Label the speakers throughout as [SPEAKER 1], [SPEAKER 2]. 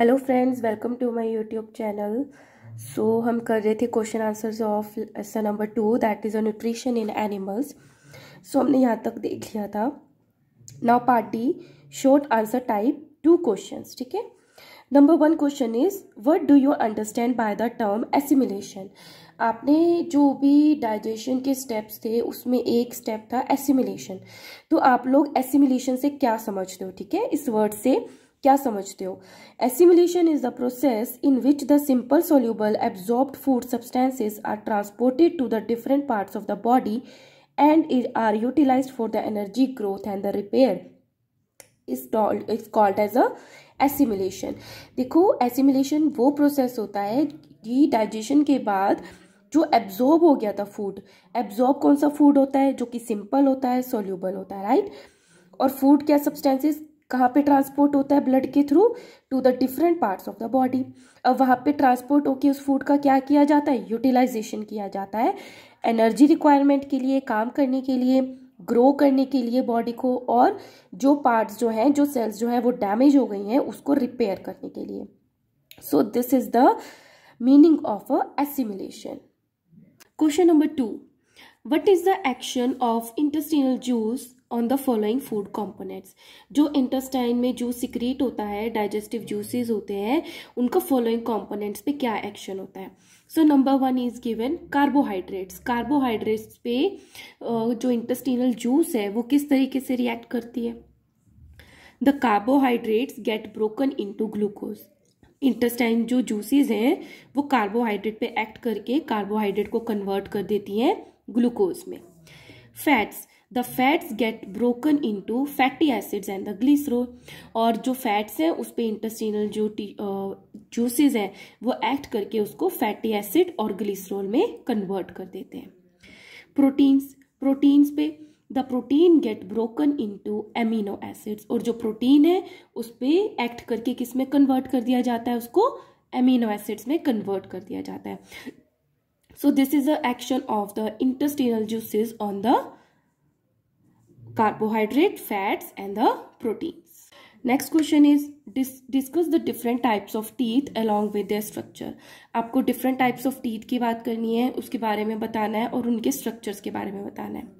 [SPEAKER 1] Hello friends welcome to my YouTube channel so हम कर रहे थे question answers of lesson number two that is a nutrition in animals so हमने यहाँ तक देख लिया था now part D short answer type two question ठीक है number one question is what do you understand by the term assimilation आपने जो भी डाइजेशन के स्टेप्स थे उसमें एक स्टेप था एसिमिलेशन तो आप लोग एसिमिलेशन से क्या समझते हो ठीक है इस वर्ड से क्या समझते हो assimilation is the process in which the simple soluble absorb food substances are transported to the different part of the body and are utilise for the energy growth and the repair is is called as a assimilation देखो assimilation वो process होता है कि digestion के बाद जो absorb हो गया था फूड एब्जॉर्ब कौन सा फूड होता है जो कि सिंपल होता है सोल्यूबल होता है राइट और फूड क्या सब्सटेंसेस कहाँ पे ट्रांसपोर्ट होता है ब्लड के through to the different parts of the body अब वहाँ पे ट्रांसपोर्ट होके उस फूड का क्या किया जाता है यूटिलाइजेशन किया जाता है एनर्जी रिक्वायरमेंट के लिए काम करने के लिए ग्रो करने के लिए बॉडी को और जो पार्ट्स जो हैं जो सेल्स जो हैं वो डैमेज हो गई हैं उसको रिपेयर करने के लिए so this is the meaning of a assimilation question number two what is the action of intestinal juice on the following food components जो इंटेस्टाइन में जो सिक्रीट होता है डाइजेस्टिव जूसेज होते हैं उनका फॉलोइंग कॉम्पोनेंट्स पे क्या एक्शन होता है so number one is given carbohydrates carbohydrates पे जो इंटेस्टिनल जूस है वो किस तरीके से रिएक्ट करती है the carbohydrates get broken into glucose intestine जो जूसेज हैं वो कार्बोहाइड्रेट पे एक्ट करके कार्बोहाइड्रेट को कन्वर्ट कर देती हैं ग्लूकोज में fats the fats get broken into fatty acids and the glycerol और जो फैट्स हैं उस पर intestinal जो जूसेज हैं वो एक्ट करके उसको फैटी एसिड और glycerol में कन्वर्ट कर देते हैं प्रोटीन्स प्रोटीन्स पे the protein get broken into amino acids और जो प्रोटीन है उस पर एक्ट करके किस में कन्वर्ट कर दिया जाता है उसको एमिनो एसिड्स में कन्वर्ट कर दिया जाता है so this is the action of the intestinal juices on the carbohydrate, fats and the proteins. Next question is dis discuss the different types of teeth along with their structure. आपको different types of teeth की बात करनी है उसके बारे में बताना है और उनके structures के बारे में बताना है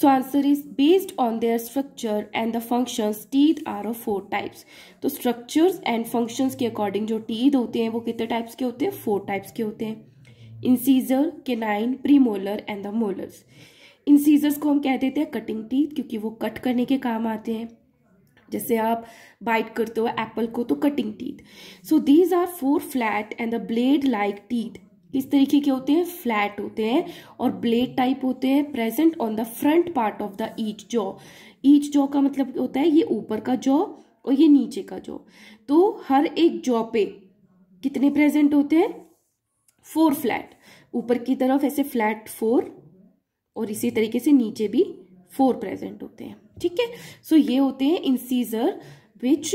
[SPEAKER 1] so answer is based on their structure and the functions teeth are of four types तो स्ट्रक्चर्स एंड फंक्शंस के अकॉर्डिंग जो टीथ होते हैं वो कितने टाइप्स के होते हैं फोर टाइप्स के होते हैं incisor canine premolar and the molars incisors को हम कह देते हैं कटिंग टीथ क्योंकि वो कट करने के काम आते हैं जैसे आप बाइट करते हो एप्पल को तो cutting teeth so these are four flat and the blade like teeth इस तरीके के होते हैं फ्लैट होते हैं और ब्लेड टाइप होते हैं present on the front part of the each jaw each jaw का मतलब होता है ये ऊपर का जॉ और ये नीचे का जॉ तो हर एक जॉ पे कितने प्रेजेंट होते हैं फोर फ्लैट ऊपर की तरफ ऐसे फ्लैट फोर और इसी तरीके से नीचे भी फोर प्रेजेंट होते हैं ठीक है सो ये होते हैं incisor which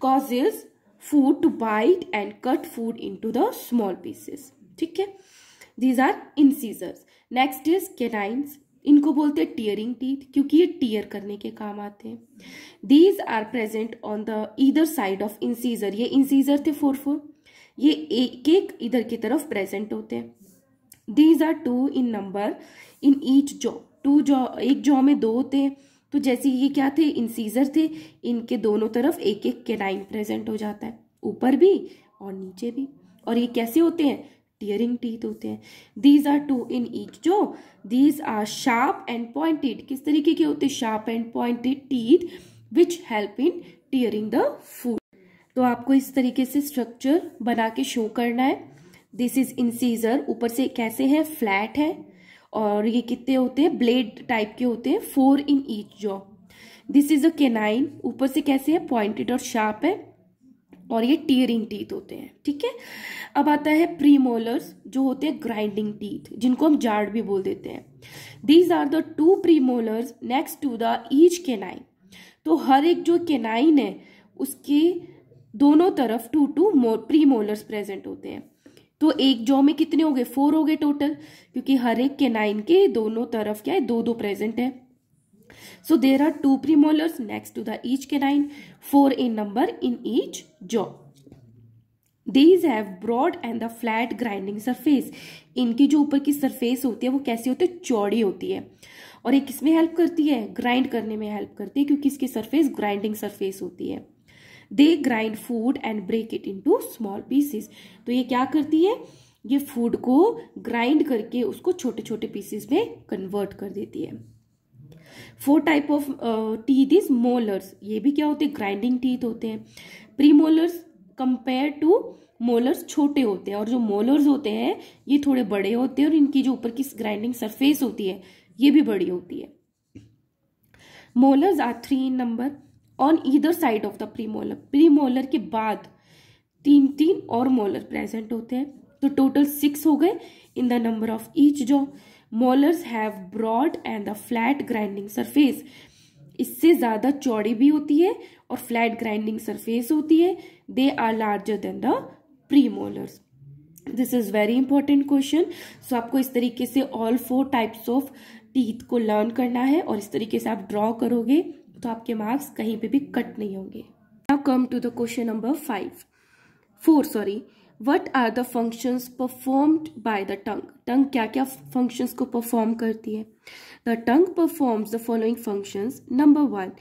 [SPEAKER 1] causes food to bite and cut food in to the small pieces ठीक है these are incisors next is canines इनको बोलते हैं टीयरिंग टीथ क्योंकि ये टीयर करने के काम आते हैं these are present on the इधर साइड ऑफ इंसीजर ये इंसीजर थे फोर फोर ये एक एक इधर की तरफ प्रेजेंट होते हैं these are two in number in each jaw two jaw एक जॉ में दो होते हैं तो जैसे ये क्या थे इंसीजर थे इनके दोनों तरफ एक एक केनाइन प्रेजेंट हो जाता है ऊपर भी और नीचे भी और ये कैसे होते हैं टियरिंग टीथ होते हैं these are two in each jaw these are sharp and pointed किस तरीके के होते हैं sharp and pointed teeth which help in tearing the food तो आपको इस तरीके से स्ट्रक्चर बना के शो करना है दिस इज इंसीजर ऊपर से कैसे हैं फ्लैट है और ये कितने होते हैं ब्लेड टाइप के होते हैं four in each jaw this is a canine ऊपर से कैसे है पॉइंटेड और शार्प है और ये टीयरिंग टीथ होते हैं ठीक है अब आता है प्रीमोलर्स जो होते हैं ग्राइंडिंग टीथ जिनको हम जार्ड भी बोल देते हैं these are the two premolars next to the each canine तो हर एक जो केनाइन है उसके दोनों तरफ टू टू प्रीमोलर्स प्रेजेंट होते हैं तो एक जॉ में कितने हो गए फोर हो गए टोटल क्योंकि हर एक के नाइन के दोनों तरफ क्या है दो दो प्रेजेंट है so there are two premolars next to the each canine four in number in each jaw these have broad and the flat grinding surface इनकी जो ऊपर की सरफेस होती है वो कैसी होती है चौड़ी होती है और ये किसमें हेल्प करती है ग्राइंड करने में हेल्प करती है क्योंकि इसकी सरफेस ग्राइंडिंग सरफेस होती है they grind food and break it to small pieces तो ये क्या करती है ये फूड को ग्राइंड करके उसको छोटे छोटे पीसेस में कन्वर्ट कर देती है four type of teeth is molars ये भी क्या होते हैं ग्राइंडिंग टीथ होते हैं premolars compare to molars छोटे होते हैं और जो मोलर्स होते हैं ये थोड़े बड़े होते हैं और इनकी जो ऊपर की ग्राइंडिंग सरफेस होती है ये भी बड़ी होती है molars are three in number on either side of the premolar premolar के बाद तीन तीन और मोलर प्रेजेंट होते हैं तो टोटल सिक्स हो गए in the number of each jaw molars have broad and the flat grinding surface इससे ज़्यादा चौड़ी भी होती है और फ्लैट ग्राइंडिंग सरफेस होती है they are larger than the premolars this is very important question so आपको इस तरीके से all four types of teeth को लर्न करना है और इस तरीके से आप ड्रॉ करोगे तो आपके मार्क्स कहीं पे भी कट नहीं होंगे now come to the question number five four sorry what are the functions performed by the tongue tongue क्या क्या फंक्शंस को परफॉर्म करती है the tongue performs the following functions number one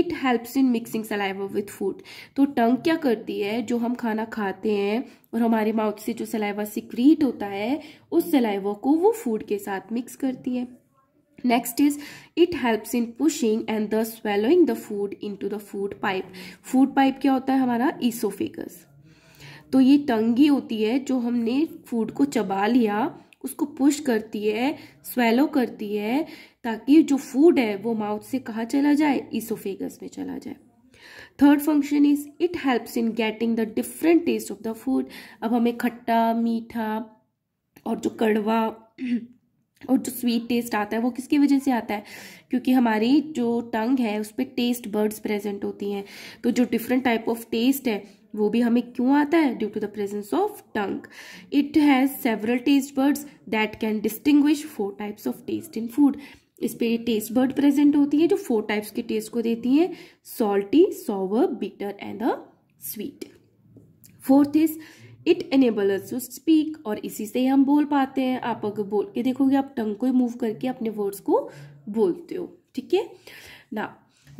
[SPEAKER 1] it helps in mixing saliva with food तो tongue क्या करती है जो हम खाना खाते हैं और हमारे माउथ से जो सलाइवा सिक्रीट होता है उस सलाइवा को वो फूड के साथ मिक्स करती है next is it helps in pushing and the swallowing the food in to the food pipe food pipe क्या होता है हमारा esophagus तो ये टंगी होती है जो हमने फूड को चबा लिया उसको पुश करती है स्वेलो करती है ताकि जो फूड है वो माउथ से कहाँ चला जाए ईसोफेगस में चला जाए third function is it helps in getting the different taste of the food अब हमें खट्टा मीठा और जो कड़वा और जो स्वीट टेस्ट आता है वो किसकी वजह से आता है क्योंकि हमारी जो टंग है उस पर टेस्ट बर्ड्स प्रेजेंट होती हैं तो जो डिफरेंट टाइप ऑफ टेस्ट है वो भी हमें क्यों आता है due to the presence of tongue it has several taste buds that can distinguish four types of taste in food इस पर टेस्ट बर्ड प्रेजेंट होती है जो फोर टाइप्स के टेस्ट को देती हैं salty sour bitter and the sweet fourth is it enable us to speak और इसी से हम बोल पाते हैं आप अगर बोल के देखोगे आप टंग को मूव करके अपने वर्ड्स को बोलते हो ठीक है ना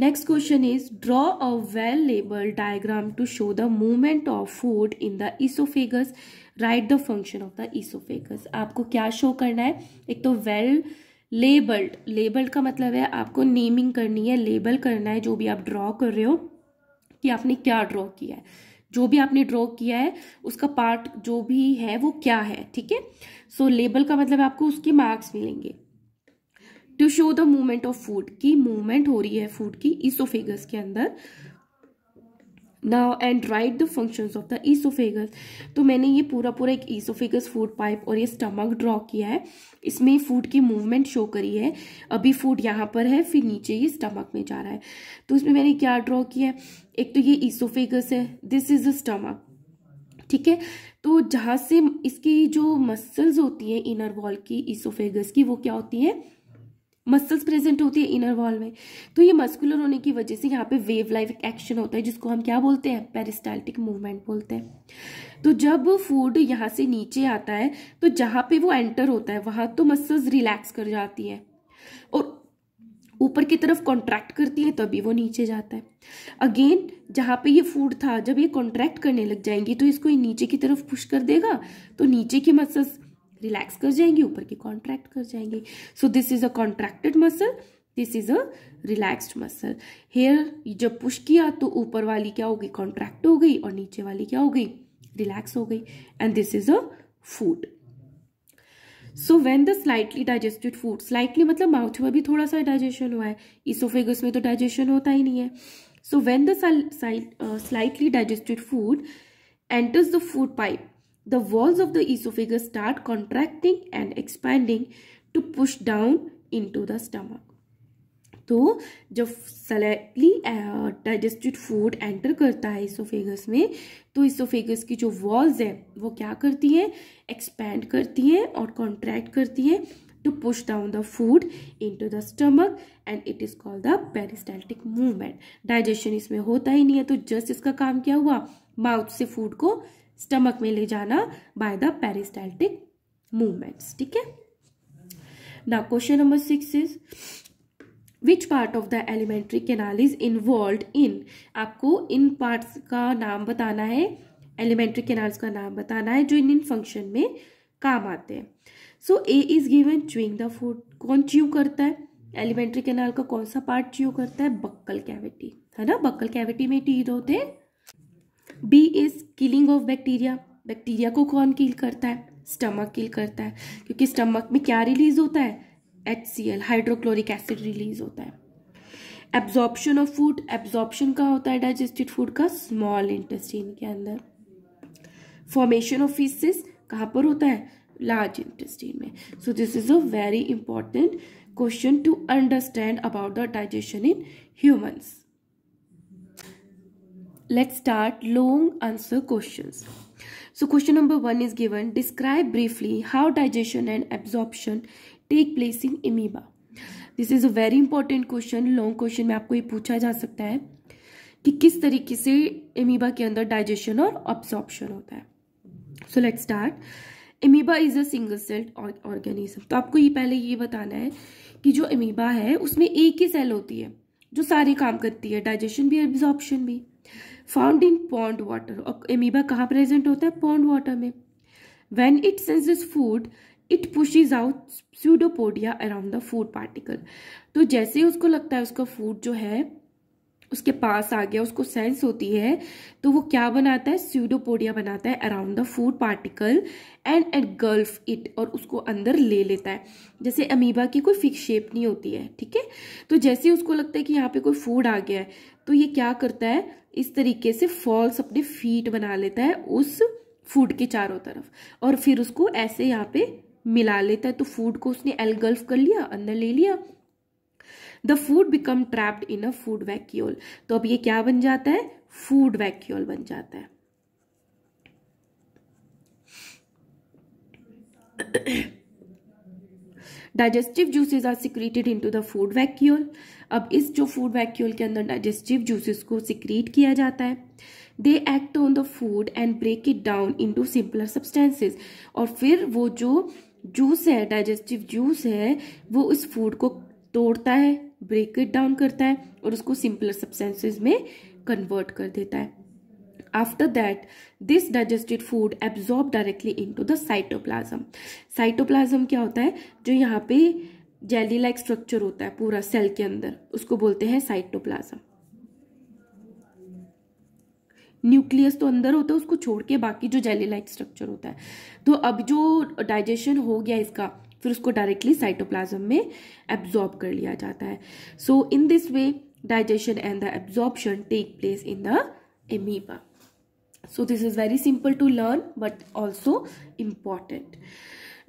[SPEAKER 1] next question is draw a well label diagram to show the movement of food in the oesophagus write the function of the oesophagus आपको क्या शो करना है एक तो वेल लेबल्ड लेबल्ड का मतलब है आपको नेमिंग करनी है लेबल करना है जो भी आप ड्रॉ कर रहे हो कि आपने क्या ड्रॉ किया है जो भी आपने ड्रॉ किया है उसका पार्ट जो भी है वो क्या है ठीक है सो लेबल का मतलब आपको उसके मार्क्स मिलेंगे to show the movement of food की मूवमेंट हो रही है फूड की इसोफेगस के अंदर now and write the functions of the oesophagus तो मैंने ये पूरा पूरा एक ईसोफेगस फूड पाइप और ये स्टमक ड्रॉ किया है इसमें फूड की मूवमेंट शो करी है अभी फूड यहाँ पर है फिर नीचे ये स्टमक में जा रहा है तो इसमें मैंने क्या ड्रॉ किया है एक तो ये ईसोफेगस है दिस इज अ स्टमक ठीक है तो जहाँ से इसकी जो मसल्स होती है इनर वॉल की ईसोफेगस की वो क्या होती है मसल्स प्रेजेंट होती है इनर वॉल में तो ये मस्कुलर होने की वजह से यहाँ पे वेव लाइफ एक्शन होता है जिसको हम क्या बोलते हैं पेरिस्टाल्टिक मूवमेंट बोलते हैं तो जब फूड यहाँ से नीचे आता है तो जहाँ पे वो एंटर होता है वहाँ तो मसल्स रिलैक्स कर जाती है और ऊपर की तरफ कॉन्ट्रैक्ट करती है तभी वो नीचे जाता है अगेन जहाँ पे ये फूड था जब ये कॉन्ट्रैक्ट करने लग जाएंगी तो इसको ये नीचे की तरफ पुश कर देगा तो नीचे की मसल्स रिलैक्स कर जाएंगी ऊपर की कॉन्ट्रैक्ट कर जाएंगी so this is a contracted muscle this is a relaxed muscle here जब पुश किया तो ऊपर वाली क्या हो गई कॉन्ट्रैक्ट हो गई और नीचे वाली क्या हो गई रिलैक्स हो गई and this is a food so when the slightly digested food slightly मतलब माउथ में भी थोड़ा सा डाइजेशन हुआ है इसोफेगस में तो डाइजेशन होता ही नहीं है so when the slightly digested food enters the food pipe the walls of the esophagus start contracting and expanding to push down into the stomach. तो जब सलेटली डाइजेस्टेड फूड एंटर करता है इसोफेगस में तो इसोफेगस की जो वॉल्स हैं वो क्या करती हैं एक्सपैंड करती हैं और कॉन्ट्रैक्ट करती हैं to push down the food into the stomach and it is called the peristaltic movement digestion इसमें होता ही नहीं है तो जस्ट इसका काम क्या हुआ माउथ से फूड को स्टमक में ले जाना बाय द पेरिस्टाइल्टिक मूवमेंट्स ठीक है ना question number six is which part of the alimentary canal is involve in आपको इन पार्ट का नाम बताना है एलिमेंट्री कैनाल्स का नाम बताना है जो इन इन फंक्शन में काम आते हैं so A is given chewing the food कौन च्यू करता है एलिमेंट्री कैनाल का कौन सा पार्ट च्यू करता है बक्कल कैविटी है ना बक्कल कैविटी में टीथ होते हैं B is killing of bacteria bacteria को कौन किल करता है स्टमक किल करता है क्योंकि स्टमक में क्या रिलीज होता है H C L hydrochloric acid release होता है एब्जॉर्प्शन ऑफ फूड एब्जॉर्प्शन का होता है डाइजेस्टेड फूड का स्मॉल इंटेस्टिन के अंदर फॉर्मेशन ऑफ फीसिस कहाँ पर होता है लार्ज इंटेस्टिन में so this is a very important question to understand about the digestion in humans let's start long answer questions so question number 1 is given describe briefly how digestion and absorption take place in amoeba this is a very important question long question में आपको ये पूछा जा सकता है कि किस तरीके से एमीबा के अंदर डाइजेशन और अब्सॉर्प्शन होता है so let start amoeba is a single celled organism तो आपको ये पहले ये बताना है कि जो एमीबा है उसमें एक ही सेल होती है जो सारे काम करती है डाइजेशन भी एब्जॉर्प्शन भी फाउंड इन पॉन्ड वाटर और एमीबा कहाँ प्रेजेंट होता है पॉन्ड वाटर में sense is food it push is out pseudopodia around the food particle तो जैसे ही उसको लगता है उसका फूड जो है उसके पास आ गया उसको सेंस होती है तो वो क्या बनाता है स्यूडोपोडिया बनाता है around the food particle and engulf it और उसको अंदर ले लेता है जैसे अमीबा की कोई फिक्स शेप नहीं होती है ठीक है तो जैसे ही उसको लगता है कि यहाँ पे कोई फूड आ गया है तो ये क्या करता है इस तरीके से फॉल्स अपने फीट बना लेता है उस फूड के चारों तरफ और फिर उसको ऐसे यहाँ पे मिला लेता है तो फूड को उसने एलगल्फ कर लिया अंदर ले लिया the food become trapped in a food vacuole तो अब ये क्या बन जाता है फूड वैक्यूल बन जाता है digestive are secreted in to the food vacuole अब इस जो फूड वैक्यूल के अंदर डाइजेस्टिव जूसेस को सिक्रीट किया जाता है they act on the food and break it down to simpler substances और फिर वो जो जूस है डाइजेस्टिव जूस है वो उस फूड को तोड़ता है ब्रेक इट डाउन करता है और उसको सिंपलर सब्सटेंसेज में कन्वर्ट कर देता है that this digested food absorb directly in to the cytoplasm cytoplasm क्या होता है जो यहाँ पे जेली लाइक स्ट्रक्चर होता है पूरा सेल के अंदर उसको बोलते हैं साइटोप्लाज्म न्यूक्लियस तो अंदर होता है उसको छोड़ के बाकी जो जेली लाइक स्ट्रक्चर होता है तो अब जो डाइजेशन हो गया इसका फिर उसको डायरेक्टली साइटोप्लाज्म में एब्जॉर्ब कर लिया जाता है so in this way digestion and the absorption take place in the amoeba so this is very simple to learn but also important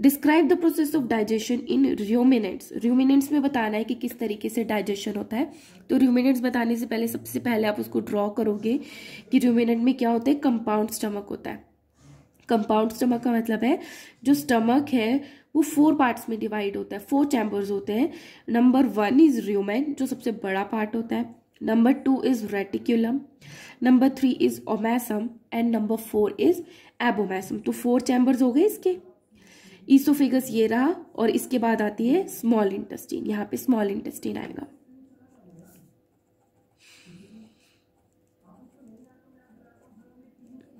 [SPEAKER 1] describe the process of digestion in ruminants ruminants में बताना है कि किस तरीके से digestion होता है तो र्यूमिनेट्स बताने से पहले सबसे पहले आप उसको ड्रॉ करोगे कि र्यूमिनेट में क्या होता है कंपाउंड स्टमक होता है कंपाउंड स्टमक का मतलब है जो स्टमक है वो फोर पार्ट्स में डिवाइड होता है फोर चैम्बर्स होते हैं नंबर वन इज र्यूमेन जो सबसे बड़ा पार्ट होता है number two is reticulum number three is omasum and number four is abomasum तो फोर चैम्बर्स हो गए इसके ईसोफेगस ये रहा और इसके बाद आती है स्मॉल इंटेस्टीन यहाँ पे स्मॉल इंटेस्टीन आएगा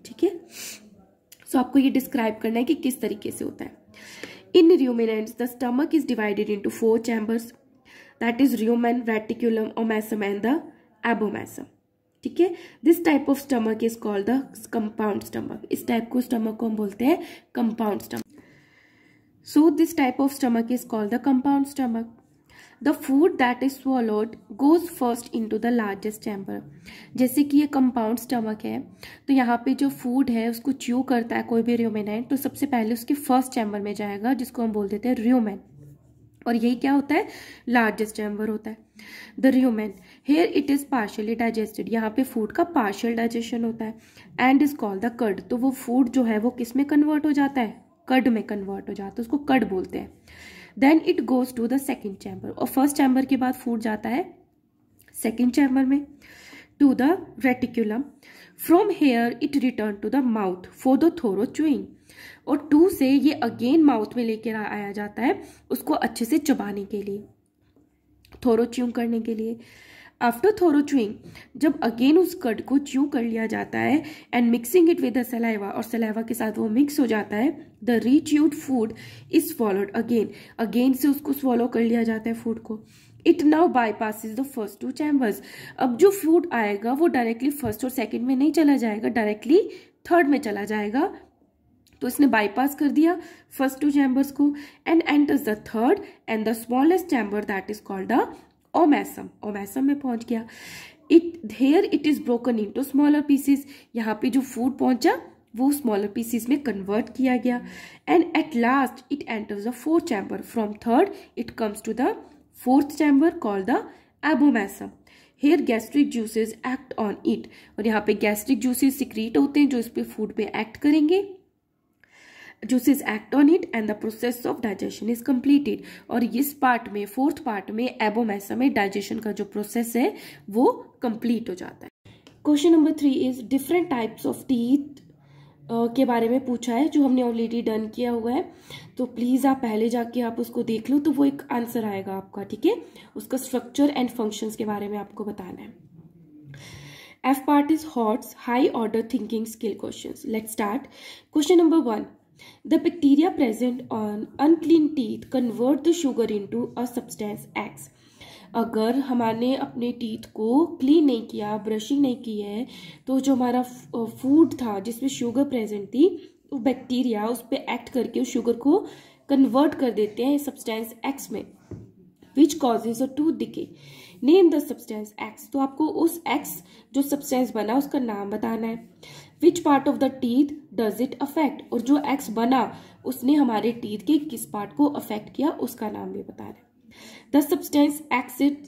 [SPEAKER 1] ठीक है सो आपको ये डिस्क्राइब करना है कि किस तरीके से होता है in ruminants the stomach is divided into four chambers that is rumen reticulum omasum and the abomasum ठीक है this type of stomach is called the compound stomach इस टाइप को स्टमक को हम बोलते हैं compound stomach So this type of stomach is called the compound stomach. The food that is swallowed goes first in to the largest chamber जैसे कि ये compound stomach है तो यहाँ पे जो फूड है उसको च्यू करता है कोई भी ruminant तो सबसे पहले उसके फर्स्ट चैम्बर में जाएगा जिसको हम बोल देते हैं र्यूमेन और यही क्या होता है लार्जेस्ट चैम्बर होता है the rumen here it is partially digested यहाँ पे फूड का पार्शियल डाइजेशन होता है and is called the cud तो वो फूड जो है वो किस में कन्वर्ट हो जाता है कड में कन्वर्ट हो जाता है उसको कड बोलते हैं then it goes to the second chamber और फर्स्ट चैम्बर के बाद फूड जाता है सेकेंड चैम्बर में to the reticulum from here it return to the mouth for the thorough chewing और टू से ये अगेन माउथ में लेकर आया जाता है उसको अच्छे से चबाने के लिए थोरो च्यूंग करने के लिए आफ्टर थोरो चुइंग जब अगेन उस कट को च्यू कर लिया जाता है and mixing it with the saliva और सलाइवा के साथ वो मिक्स हो जाता है the rechewed food is swallowed again again से उसको स्वॉलो कर लिया जाता है फूड को it now is the first two chambers अब जो फूड आएगा वो डायरेक्टली फर्स्ट और सेकेंड में नहीं चला जाएगा डायरेक्टली थर्ड में चला जाएगा तो इसने बाईपास कर दिया फर्स्ट टू चैम्बर्स को and enters the third and the smallest chamber that is called the omasum omasum में पहुंच गया it here it is broken in to smaller pieces यहाँ पे जो फूड पहुंचा वो स्मॉलर पीसीज में कन्वर्ट किया गया and at last it enters the fourth chamber from third it comes to the fourth chamber call the abomasum here gastric juices act on it और यहाँ पे गैस्ट्रिक जूसेज सिक्रीट होते हैं जो इस पर फूड पे एक्ट करेंगे juices act on it and the process of digestion is completed और इस पार्ट में फोर्थ पार्ट में एबोमैसा में डाइजेशन का जो प्रोसेस है वो कम्प्लीट हो जाता है question number three is different types of teeth के बारे में पूछा है जो हमने ऑलरेडी डन किया हुआ है तो प्लीज़ आप पहले जाके आप उसको देख लो तो वो एक आंसर आएगा आपका ठीक है उसका स्ट्रक्चर एंड फंक्शंस के बारे में आपको बताना है F part is HOTS high order thinking skill question let start question number one The bacteria present on unclean teeth convert the sugar into a substance X. अगर हमारे अपने टीथ को क्लीन नहीं किया ब्रशिंग नहीं की है तो जो हमारा फूड था जिसमें शुगर प्रेजेंट थी वो बैक्टीरिया उस पर एक्ट करके उस शुगर को कन्वर्ट कर देते हैं सब्सटेंस एक्स में which causes a tooth decay name the substance X तो आपको उस एक्स जो सब्सटेंस बना उसका नाम बताना है which part of the teeth does it affect और जो एक्स बना उसने हमारे टीथ के किस पार्ट को अफेक्ट किया उसका नाम भी बता रहे the substance exit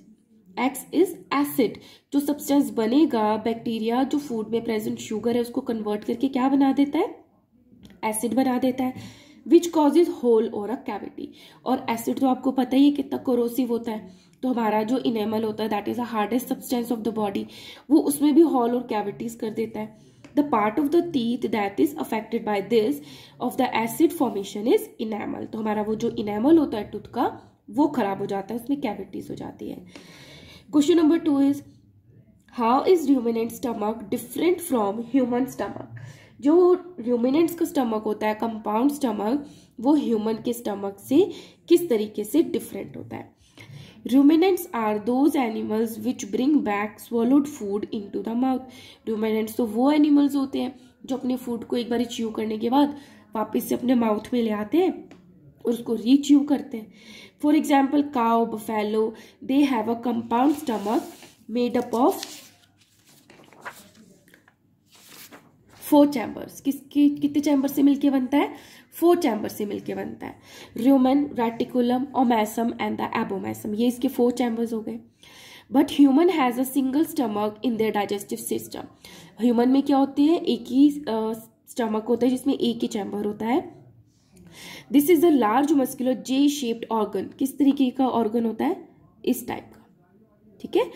[SPEAKER 1] X is acid जो सब्सटेंस बनेगा बैक्टीरिया जो फूड में प्रेजेंट शुगर है उसको कन्वर्ट करके क्या बना देता है एसिड बना देता है विच कॉज इज होल और अ कैविटी और एसिड तो आपको पता ही है कितना कोरोसिव होता है तो हमारा जो इनेमल होता है that is a hardest substance of the body वो उसमें भी होल और कैविटीज कर देता है The part of the teeth that is affected by this of the acid formation is enamel. तो हमारा वो जो enamel होता है टूथ का वो खराब हो जाता है उसमें cavities हो जाती है question number two is how is ruminant stomach different from human stomach जो ह्यूमिनेंट्स का स्टमक होता है कंपाउंड स्टमक वो ह्यूमन के स्टमक से किस तरीके से डिफरेंट होता है ruminants are those animals which bring back swallowed food into the mouth ruminants तो वो animals होते हैं जो अपने food को एक बार च्यू करने के बाद वापस से अपने माउथ में ले आते हैं और उसको रीच्यू करते हैं for example cow buffalo they have a compound stomach made up of four chambers किसके कितने चैम्बर से मिलके बनता है फोर चैम्बर से मिलकर बनता है rumen reticulum omasum and the abomasum ये इसके फोर चैम्बर्स हो गए but human has a single stomach in their digestive system human में क्या होते हैं एक ही स्टमक uh, होता है जिसमें एक ही चैम्बर होता है this is a large muscular J shaped organ किस तरीके का ऑर्गन होता है इस टाइप का ठीक है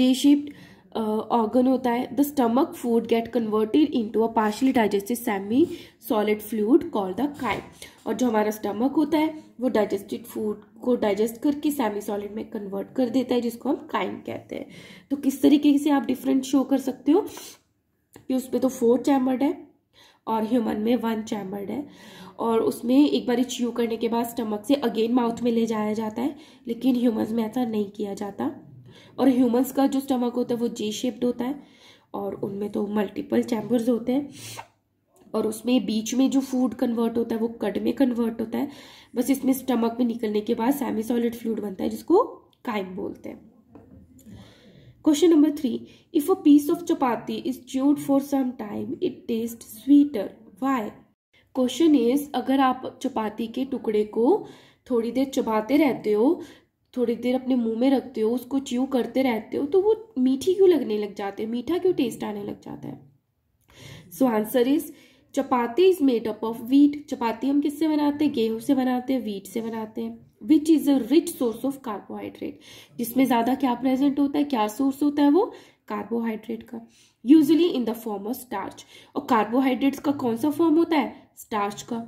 [SPEAKER 1] जे शेप्ड होता है the stomach food get converted in to a partially digested semi solid fluid call the chyme और जो हमारा स्टमक होता है वो डाइजेस्टिड फूड को डाइजेस्ट करके सेमी सॉलिड में कन्वर्ट कर देता है जिसको हम काइम कहते हैं तो किस तरीके से आप डिफरेंट शो कर सकते हो कि उस पर तो फोर चैम्बर्ड है और ह्यूमन में वन चैम्बर्ड है और उसमें एक बार च्यू करने के बाद स्टमक से अगेन माउथ में ले जाया जाता है लेकिन ह्यूमन में ऐसा नहीं किया जाता और ह्यूमंस का जो स्टमक होता है वो जी शेप्ड होता है और उनमें तो मल्टीपल चैम्बर्स होते हैं और उसमें बीच में जो फूड कन्वर्ट होता है वो कड में कन्वर्ट होता है बस इसमें स्टमक में निकलने के बाद सेमी सॉलिड फ्लूड बनता है जिसको काइम बोलते हैं question number three if a piece of chapati is chewed for some time it taste sweeter why question is अगर आप चपाती के टुकड़े को थोड़ी देर चबाते रहते हो थोड़ी देर अपने मुंह में रखते हो उसको च्यू करते रहते हो तो वो मीठी क्यों लगने लग जाते हैं मीठा क्यों टेस्ट आने लग जाता है so answer is chapati is made up of wheat chapati हम किससे बनाते हैं गेहूं से बनाते हैं वीट से बनाते हैं which is a rich source of carbohydrate जिसमें ज्यादा क्या प्रेजेंट होता है क्या सोर्स होता है वो कार्बोहाइड्रेट का usually in the form of starch और कार्बोहाइड्रेट्स का कौन सा फॉर्म होता है स्टार्च का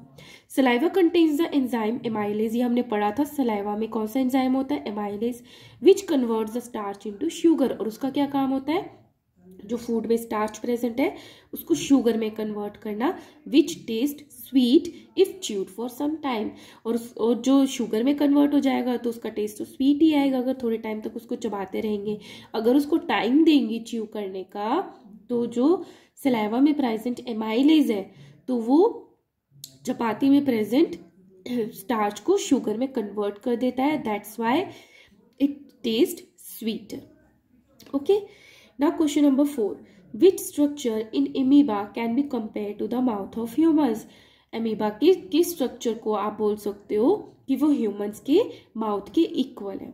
[SPEAKER 1] saliva contains the enzyme amylase ये हमने पढ़ा था सलाइवा में कौन सा एंजाइम होता है amylase which convert the starch into sugar और उसका क्या काम होता है जो फूड में स्टार्च प्रेजेंट है उसको शुगर में कन्वर्ट करना which taste sweet if chewed for some time और और जो शुगर में कन्वर्ट हो जाएगा तो उसका टेस्ट तो स्वीट ही आएगा अगर थोड़े टाइम तक उसको चबाते रहेंगे अगर उसको टाइम देंगे च्यू करने का तो जो सिलाइवा में प्रेजेंट एमाइलेज है तो वो चपाती में प्रेजेंट स्टार्च को शुगर में कन्वर्ट कर देता है that's why it taste sweet okay okay? Now question number four. Which structure in amoeba can be compared to the mouth of humans? Amoeba के किस structure को आप बोल सकते हो कि वो humans के mouth के equal है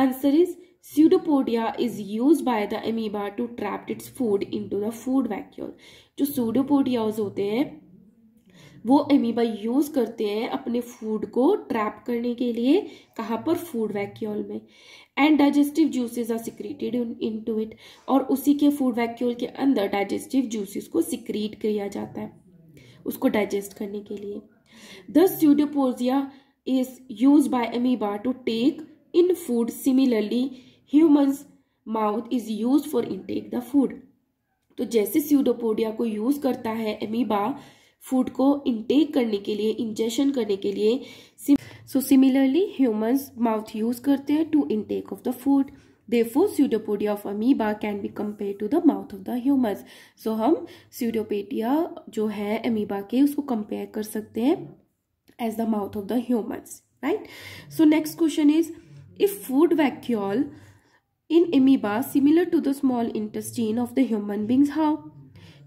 [SPEAKER 1] Answer is pseudopodia is used by the amoeba to trap its food into the food vacuole जो pseudopodia होते हैं वो एमीबा यूज़ करते हैं अपने फूड को ट्रैप करने के लिए कहाँ पर फूड वैक्यूल में and digestive juices are secreted in to it और उसी के फूड वैक्यूल के अंदर डाइजेस्टिव जूसेस को सिक्रीट किया जाता है उसको डाइजेस्ट करने के लिए the pseudopodia is use by amoeba to take in food similarly humans mouth is use for intake the food तो जैसे स्यूडोपोडिया को यूज करता है एमीबा फूड को इनटेक करने के लिए इंजेशन करने के लिए so similarly humans mouth use करते हैं to intake of the food the फो pseudopodia of amoeba can be compare to the mouth of the humans so हम स्यूडोपेटिया जो है अमीबा के उसको कंपेयर कर सकते हैं as the mouth of the humans right so next question is if food vacuole in amoeba similar to the small intestine of the human beings how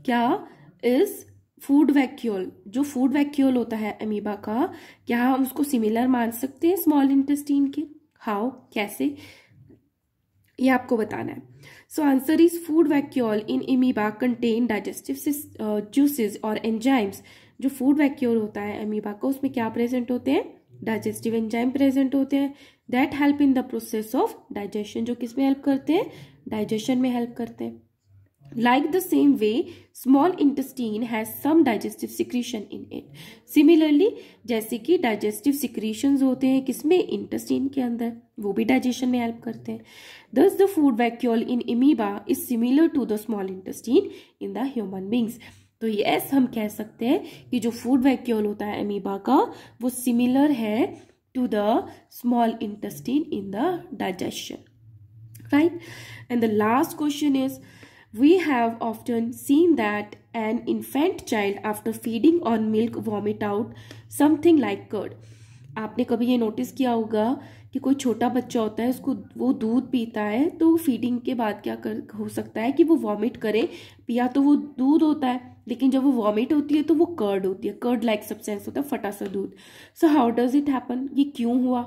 [SPEAKER 1] क्या is food vacuole जो food vacuole होता है amoeba का क्या हम उसको similar मान सकते हैं स्मॉल इंटेस्टीन के हाउ कैसे ये आपको बताना है so answer is food vacuole in amoeba contain digestive juices और एंजाइम्स जो फूड वैक्यूल होता है अमीबा का उसमें क्या प्रेजेंट होते हैं डाइजेस्टिव एंजाइम प्रेजेंट होते हैं that help in the process of digestion जो किस में हेल्प करते हैं डाइजेशन में हेल्प करते हैं Like the same way, small intestine has some digestive secretion in it. Similarly, जैसे कि digestive secretions होते हैं किसमें intestine के अंदर वो भी digestion में help करते हैं Thus, the food vacuole in amoeba is similar to the small intestine in the human beings. तो यस हम कह सकते हैं कि जो फूड वैक्यूल होता है अमीबा का वो सिमिलर है to the small intestine in the digestion right and the last question is We have often seen that an infant child after feeding on milk vomit out something like curd. आपने कभी ये notice किया होगा कि कोई छोटा बच्चा होता है उसको वो दूध पीता है तो फीडिंग के बाद क्या कर हो सकता है कि वो वॉमिट करे पिया तो वो दूध होता है लेकिन जब वो वॉमिट होती है तो वो कर्ड होती है कर्ड लाइक सब्सटेंस होता है फटा सा दूध so how does it happen ये क्यों हुआ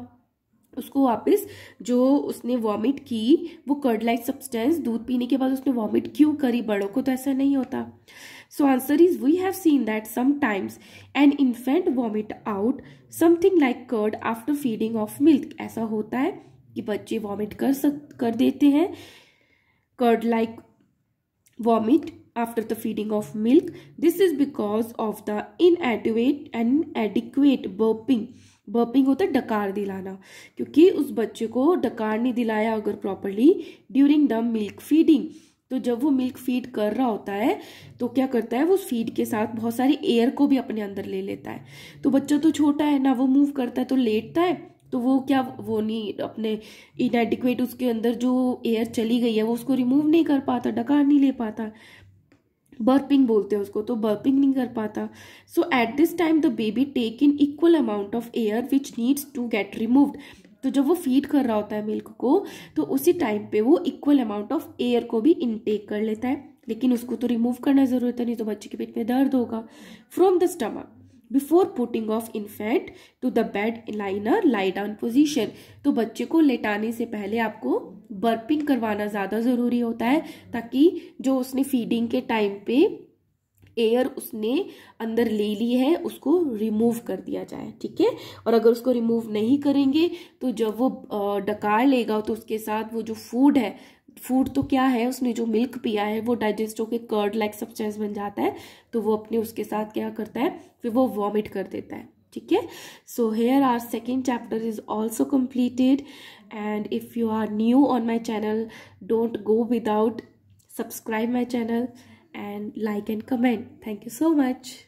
[SPEAKER 1] उसको वापस जो उसने वॉमिट की वो कर्डलाइट सब्सटेंस दूध पीने के बाद उसने वॉमिट क्यों करी बड़ों को तो ऐसा नहीं होता so answer is we have seen that sometimes an infant vomit out something like curd after feeding of milk ऐसा होता है कि बच्चे वॉमिट कर सक कर देते हैं curd like vomit after the feeding of milk this is because of the inadequate and adequate burping burping होता है डकार दिलाना क्योंकि उस बच्चे को डकार नहीं दिलाया अगर properly during the milk feeding तो जब वो मिल्क फीड कर रहा होता है तो क्या करता है वो फीड के साथ बहुत सारी एयर को भी अपने अंदर ले लेता है तो बच्चा तो छोटा है ना वो मूव करता है तो लेटता है तो वो क्या वो नहीं अपने इनएडिक्वेट उसके अंदर जो एयर चली गई है वो उसको रिमूव नहीं कर पाता डकार नहीं ले पाता बर्पिंग बोलते हैं उसको तो बर्पिंग नहीं कर पाता so at this time the baby take in equal amount of air which needs to get removed तो जब वो फीड कर रहा होता है मिल्क को तो उसी टाइम पे वो इक्वल अमाउंट ऑफ एयर को भी इनटेक कर लेता है लेकिन उसको तो रिमूव करना ज़रूरत है नहीं तो बच्चे के पेट में दर्द होगा from the stomach before putting of infant to the bed liner lie down position तो बच्चे को लेटाने से पहले आपको बर्पिंग करवाना ज़्यादा ज़रूरी होता है ताकि जो उसने फीडिंग के टाइम पे एयर उसने अंदर ले ली है उसको रिमूव कर दिया जाए ठीक है और अगर उसको रिमूव नहीं करेंगे तो जब वो डकार लेगा तो उसके साथ वो जो फूड है फूड तो क्या है उसने जो मिल्क पिया है वो डाइजेस्ट होकर कर्ड लाइक सब्सटेंस बन जाता है तो वो अपने उसके साथ क्या करता है फिर वो वॉमिट कर देता है ठीक है so here are second chapter is also completed and if you are new on my channel don't go without subscribe my channel and like and comment thank you so much